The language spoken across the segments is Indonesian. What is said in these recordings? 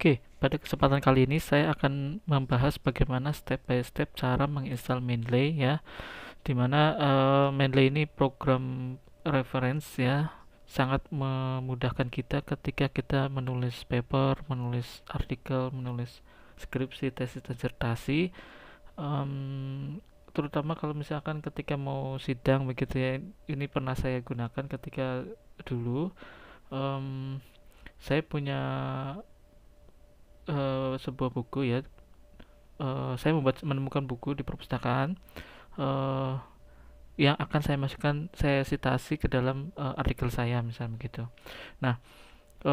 Oke, pada kesempatan kali ini saya akan membahas bagaimana step by step cara menginstal Mendeley ya. Dimana uh, eh, Mendeley ini program reference ya, sangat memudahkan kita ketika kita menulis paper, menulis artikel, menulis skripsi, tesis, disertasi. Um, terutama kalau misalkan ketika mau sidang begitu ya, ini pernah saya gunakan ketika dulu um, saya punya uh, sebuah buku ya uh, saya membuat menemukan buku di perpustakaan uh, yang akan saya masukkan saya sitasi ke dalam uh, artikel saya misalnya begitu nah e,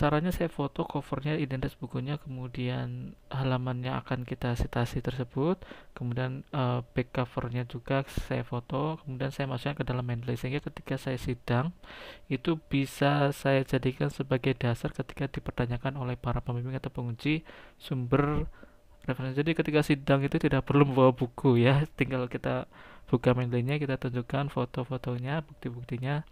caranya saya foto covernya identitas bukunya kemudian halamannya akan kita sitasi tersebut kemudian e, back covernya juga saya foto kemudian saya masukkan ke dalam mendeley sehingga ketika saya sidang itu bisa saya jadikan sebagai dasar ketika dipertanyakan oleh para pembimbing atau pengunci sumber referensi jadi ketika sidang itu tidak perlu membawa buku ya tinggal kita buka mendeley kita tunjukkan foto-fotonya bukti-buktinya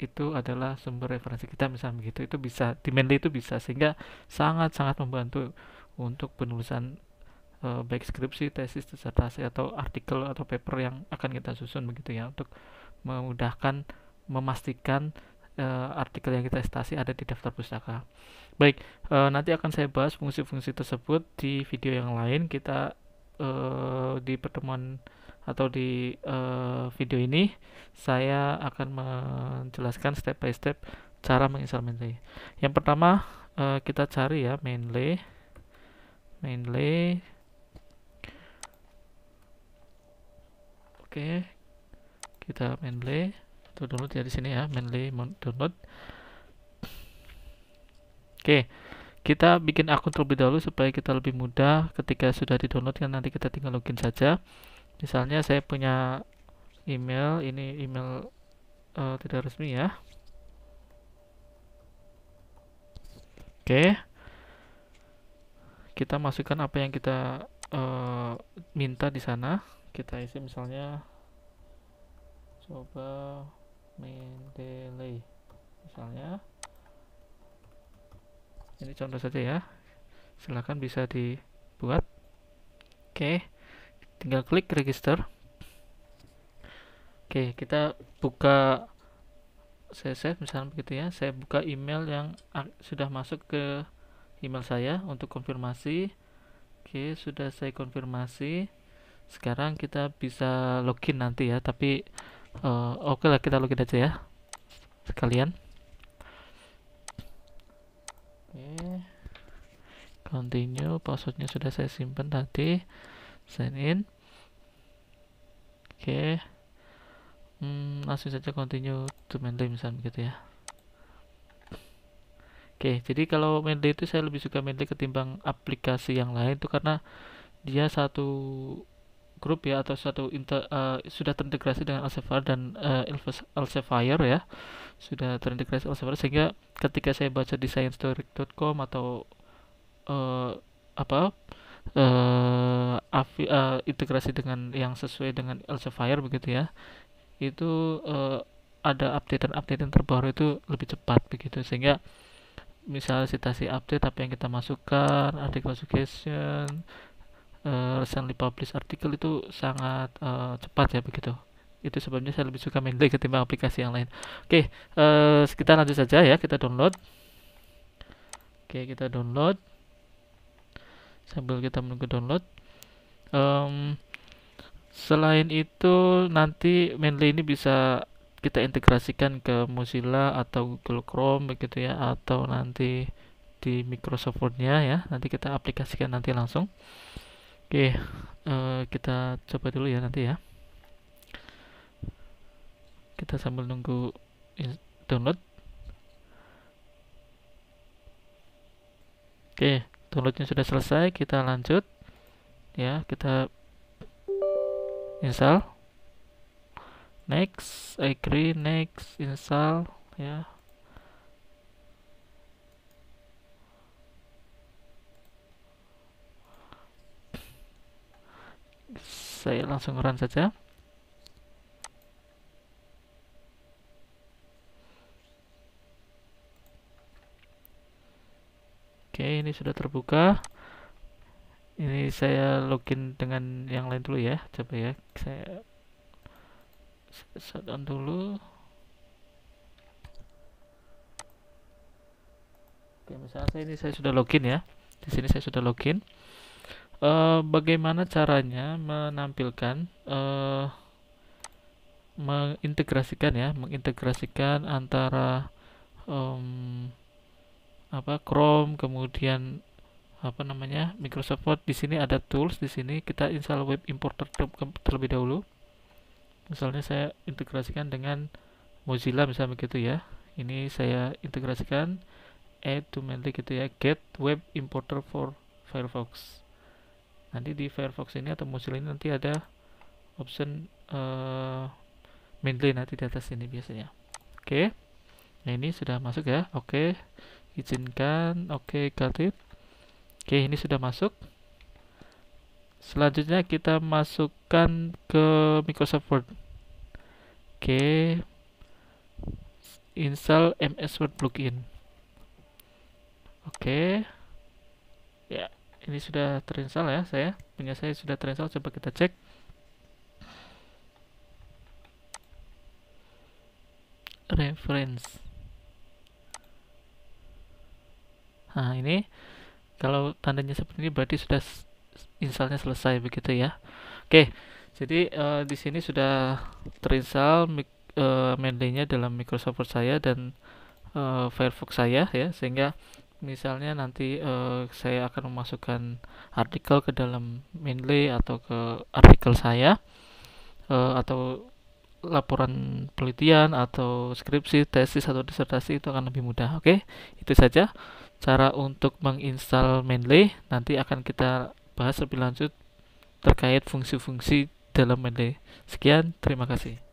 itu adalah sumber referensi kita misalnya begitu itu bisa di Mendeley itu bisa sehingga sangat sangat membantu untuk penulisan e, baik skripsi tesis disertasi atau artikel atau paper yang akan kita susun begitu ya untuk memudahkan memastikan e, artikel yang kita stasi ada di daftar pustaka baik e, nanti akan saya bahas fungsi-fungsi tersebut di video yang lain kita e, di pertemuan atau di uh, video ini saya akan menjelaskan step by step cara menginstal mainlay. Yang pertama uh, kita cari ya mainlay mainlay Oke. Okay. Kita mainlay itu download ya di sini ya mainlay download. Oke. Okay kita bikin akun terlebih dahulu supaya kita lebih mudah ketika sudah di download kan nanti kita tinggal login saja misalnya saya punya email ini email uh, tidak resmi ya oke kita masukkan apa yang kita uh, minta di sana kita isi misalnya coba Mendelay, misalnya ini contoh saja ya silahkan bisa dibuat oke okay tinggal klik register oke kita buka saya save misalnya begitu ya saya buka email yang sudah masuk ke email saya untuk konfirmasi oke sudah saya konfirmasi sekarang kita bisa login nanti ya tapi uh, oke okay lah kita login aja ya sekalian oke continue passwordnya sudah saya simpan tadi sign in oke okay. hmm, langsung saja continue to mainly misalnya gitu ya oke okay, jadi kalau mainly itu saya lebih suka mainly ketimbang aplikasi yang lain itu karena dia satu grup ya atau satu inter, uh, sudah terintegrasi dengan Elsevier dan uh, eh, Elsevier ya sudah terintegrasi Elsevier sehingga ketika saya baca di science.com atau uh, apa uh, uh, integrasi dengan yang sesuai dengan Elsevier begitu ya itu uh, ada updatean-updatean terbaru itu lebih cepat begitu sehingga misalnya citasi update apa yang kita masukkan artikel suggestion uh, recently published artikel itu sangat uh, cepat ya begitu itu sebabnya saya lebih suka Mendeley ketimbang aplikasi yang lain oke okay, uh, kita lanjut saja ya kita download oke okay, kita download sambil kita menunggu download um, selain itu nanti mainly ini bisa kita integrasikan ke Mozilla atau Google Chrome begitu ya atau nanti di Microsoft Word-nya ya nanti kita aplikasikan nanti langsung oke uh, kita coba dulu ya nanti ya kita sambil nunggu download oke downloadnya sudah selesai kita lanjut ya kita install next agree next install ya saya langsung run saja oke ini sudah terbuka ini saya login dengan yang lain dulu ya coba ya saya shutdown dulu oke misalnya ini saya sudah login ya di sini saya sudah login uh, bagaimana caranya menampilkan uh, mengintegrasikan ya mengintegrasikan antara um, apa Chrome kemudian apa namanya Microsoft Word di sini ada tools di sini kita install web importer terlebih dahulu misalnya saya integrasikan dengan Mozilla misalnya begitu ya ini saya integrasikan add to menu gitu ya get web importer for Firefox nanti di Firefox ini atau Mozilla ini nanti ada option uh, eh, menu nanti di atas ini biasanya oke okay. nah ini sudah masuk ya oke okay izinkan oke okay, oke okay, ini sudah masuk selanjutnya kita masukkan ke Microsoft Word oke okay. install MS Word plugin oke okay. ya ini sudah terinstall ya saya punya saya sudah terinstall coba kita cek reference nah ini kalau tandanya seperti ini berarti sudah installnya selesai begitu ya oke jadi uh, di sini sudah terinstall uh, eh, mainline-nya dalam Microsoft Word saya dan uh, Firefox saya ya sehingga misalnya nanti uh, saya akan memasukkan artikel ke dalam mainly atau ke artikel saya uh, atau laporan penelitian atau skripsi, tesis atau disertasi itu akan lebih mudah. Oke, itu saja cara untuk menginstal Mendeley nanti akan kita bahas lebih lanjut terkait fungsi-fungsi dalam Mendeley. Sekian, terima kasih.